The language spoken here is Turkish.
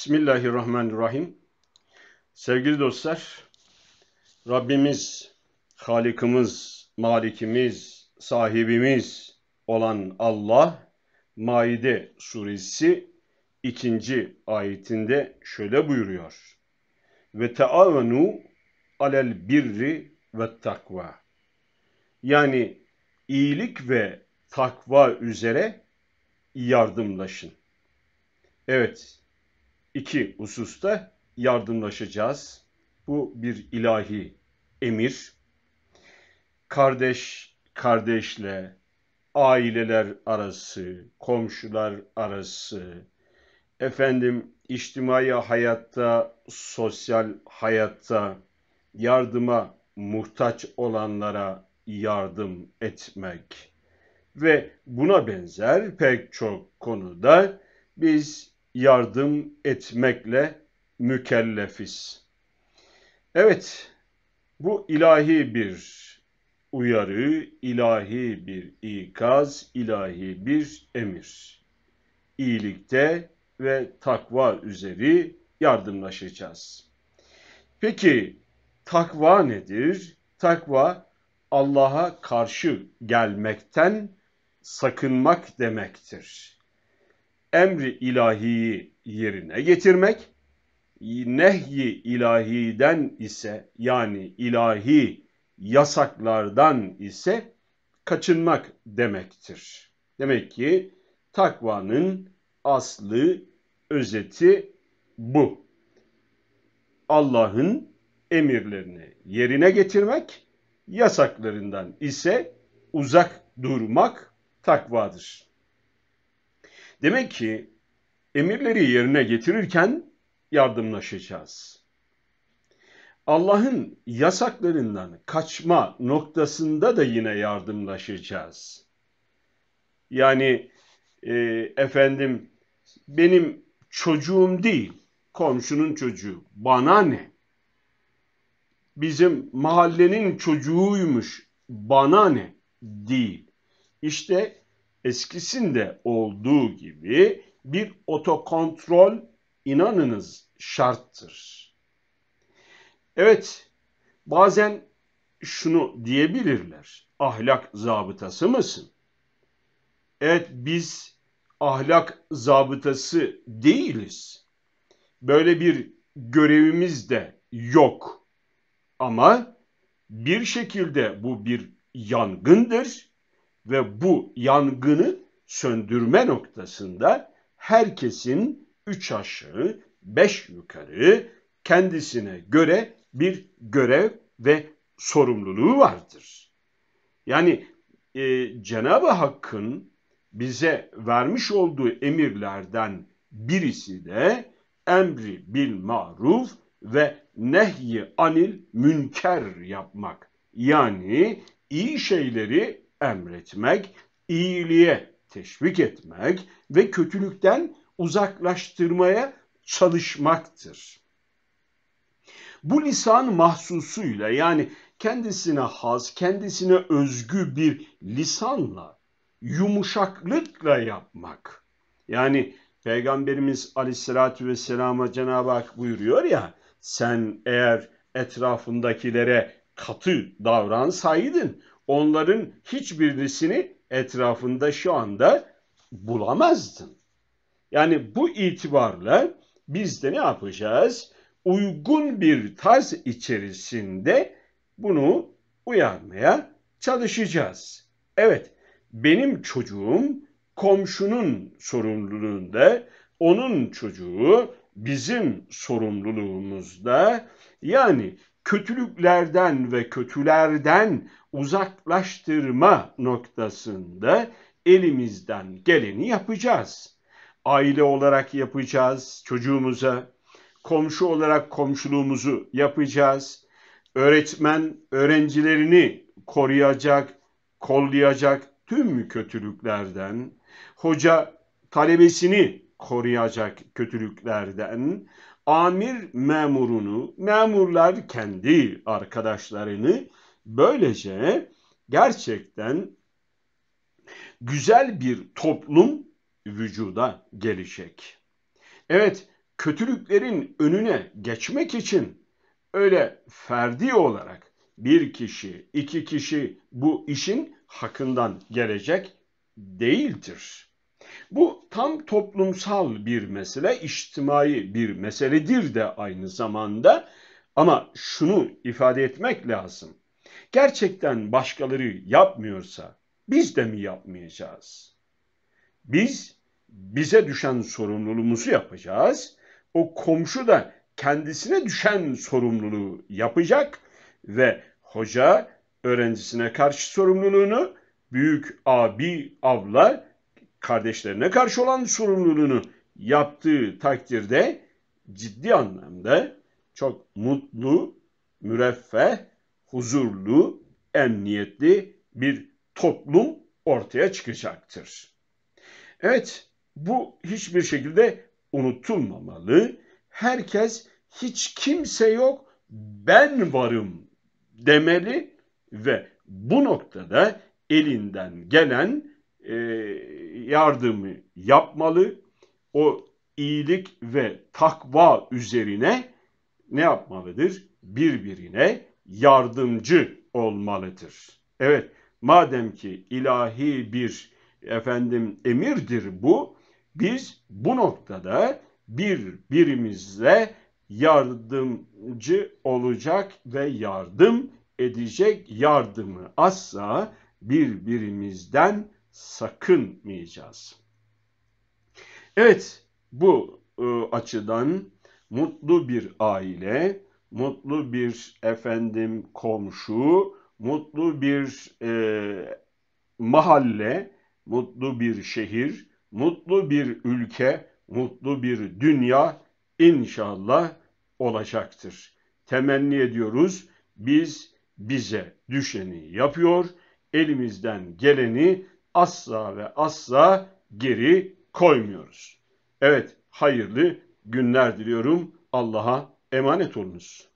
Bismillahirrahmanirrahim. Sevgili dostlar, Rabbimiz, Halikimiz, Malikimiz, sahibimiz olan Allah, Maide suresi 2. ayetinde şöyle buyuruyor. Ve teavenu alel birri ve takva. Yani iyilik ve takva üzere yardımlaşın. Evet, iki hususta yardımlaşacağız. Bu bir ilahi emir. Kardeş kardeşle, aileler arası, komşular arası, efendim içtimai hayatta, sosyal hayatta yardıma muhtaç olanlara yardım etmek ve buna benzer pek çok konuda biz yardım etmekle mükellefiz. Evet, bu ilahi bir uyarı, ilahi bir ikaz, ilahi bir emir. İyilikte ve takva üzeri yardımlaşacağız. Peki takva nedir? Takva Allah'a karşı gelmekten sakınmak demektir emri ilahiyi yerine getirmek, nehyi ilahiden ise yani ilahi yasaklardan ise kaçınmak demektir. Demek ki takvanın aslı, özeti bu. Allah'ın emirlerini yerine getirmek, yasaklarından ise uzak durmak takvadır. Demek ki emirleri yerine getirirken yardımlaşacağız. Allah'ın yasaklarından kaçma noktasında da yine yardımlaşacağız. Yani e, efendim benim çocuğum değil, komşunun çocuğu. Bana ne? Bizim mahallenin çocuğuymuş. Bana ne? Değil. İşte eskisinde olduğu gibi bir otokontrol inanınız şarttır. Evet, bazen şunu diyebilirler. Ahlak zabıtası mısın? Evet, biz ahlak zabıtası değiliz. Böyle bir görevimiz de yok. Ama bir şekilde bu bir yangındır ve bu yangını söndürme noktasında herkesin üç aşağı beş yukarı kendisine göre bir görev ve sorumluluğu vardır. Yani e, Cenab-ı Hakk'ın bize vermiş olduğu emirlerden birisi de emri bil maruf ve nehyi anil münker yapmak. Yani iyi şeyleri emretmek, iyiliğe teşvik etmek ve kötülükten uzaklaştırmaya çalışmaktır. Bu lisan mahsusuyla yani kendisine haz, kendisine özgü bir lisanla, yumuşaklıkla yapmak. Yani Peygamberimiz aleyhissalatü vesselama Cenab-ı Hak buyuruyor ya, sen eğer etrafındakilere katı davransaydın, onların hiçbirisini etrafında şu anda bulamazdın. Yani bu itibarla biz de ne yapacağız? Uygun bir tarz içerisinde bunu uyarmaya çalışacağız. Evet, benim çocuğum komşunun sorumluluğunda, onun çocuğu bizim sorumluluğumuzda. Yani kötülüklerden ve kötülerden uzaklaştırma noktasında elimizden geleni yapacağız. Aile olarak yapacağız çocuğumuza, komşu olarak komşuluğumuzu yapacağız. Öğretmen öğrencilerini koruyacak, kollayacak tüm kötülüklerden, hoca talebesini koruyacak kötülüklerden, amir memurunu, memurlar kendi arkadaşlarını Böylece gerçekten güzel bir toplum vücuda gelecek. Evet, kötülüklerin önüne geçmek için öyle ferdi olarak bir kişi, iki kişi bu işin hakkından gelecek değildir. Bu tam toplumsal bir mesele, içtimai bir meseledir de aynı zamanda. Ama şunu ifade etmek lazım. Gerçekten başkaları yapmıyorsa biz de mi yapmayacağız? Biz bize düşen sorumluluğumuzu yapacağız. O komşu da kendisine düşen sorumluluğu yapacak ve hoca öğrencisine karşı sorumluluğunu, büyük abi, abla kardeşlerine karşı olan sorumluluğunu yaptığı takdirde ciddi anlamda çok mutlu, müreffeh huzurlu, emniyetli bir toplum ortaya çıkacaktır. Evet, bu hiçbir şekilde unutulmamalı. Herkes hiç kimse yok, ben varım demeli ve bu noktada elinden gelen e, yardımı yapmalı. O iyilik ve takva üzerine ne yapmalıdır? Birbirine yardımcı olmalıdır. Evet, madem ki ilahi bir efendim emirdir bu, biz bu noktada birbirimizle yardımcı olacak ve yardım edecek yardımı asla birbirimizden sakınmayacağız. Evet, bu ıı, açıdan mutlu bir aile mutlu bir efendim komşu, mutlu bir e, mahalle, mutlu bir şehir, mutlu bir ülke, mutlu bir dünya inşallah olacaktır. Temenni ediyoruz. Biz bize düşeni yapıyor, elimizden geleni asla ve asla geri koymuyoruz. Evet, hayırlı günler diliyorum. Allah'a emanet olunuz